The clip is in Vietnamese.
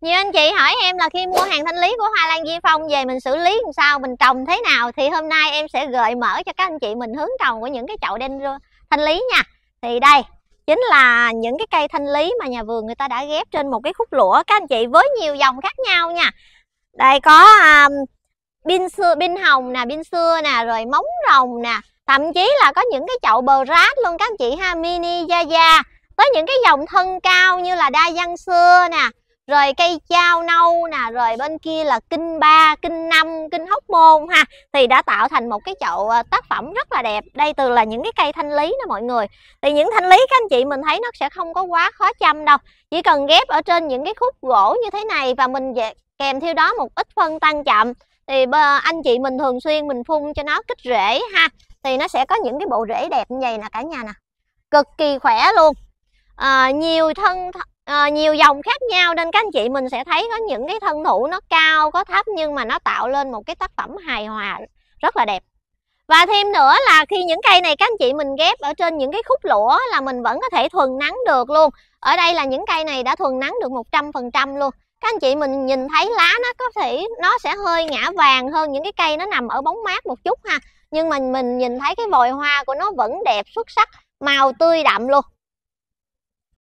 nhiều anh chị hỏi em là khi mua hàng thanh lý của Hoa Lan di Phong về mình xử lý làm sao, mình trồng thế nào thì hôm nay em sẽ gợi mở cho các anh chị mình hướng trồng của những cái chậu đen thanh lý nha. Thì đây chính là những cái cây thanh lý mà nhà vườn người ta đã ghép trên một cái khúc lũa các anh chị với nhiều dòng khác nhau nha. Đây có um, pin xưa, pin hồng nè, pin xưa nè, rồi móng rồng nè, thậm chí là có những cái chậu bờ rát luôn các anh chị ha, mini da da tới những cái dòng thân cao như là đa văn xưa nè rồi cây chao nâu nè rồi bên kia là kinh ba kinh năm kinh hóc môn ha thì đã tạo thành một cái chậu ờ, tác phẩm rất là đẹp đây từ là những cái cây thanh lý đó mọi người thì những thanh lý các anh chị mình thấy nó sẽ không có quá khó chăm đâu chỉ cần ghép ở trên những cái khúc gỗ như thế này và mình kèm theo đó một ít phân tăng chậm thì anh chị mình thường xuyên mình phun cho nó kích rễ ha thì nó sẽ có những cái bộ rễ đẹp như vậy nè cả nhà nè cực kỳ khỏe luôn à, nhiều thân à, nhiều dòng khác nhau nên các anh chị mình sẽ thấy có những cái thân thủ nó cao có thấp nhưng mà nó tạo lên một cái tác phẩm hài hòa rất là đẹp và thêm nữa là khi những cây này các anh chị mình ghép ở trên những cái khúc lũa là mình vẫn có thể thuần nắng được luôn ở đây là những cây này đã thuần nắng được 100% luôn các anh chị mình nhìn thấy lá nó có thể nó sẽ hơi ngã vàng hơn những cái cây nó nằm ở bóng mát một chút ha nhưng mà mình nhìn thấy cái vòi hoa của nó vẫn đẹp xuất sắc màu tươi đậm luôn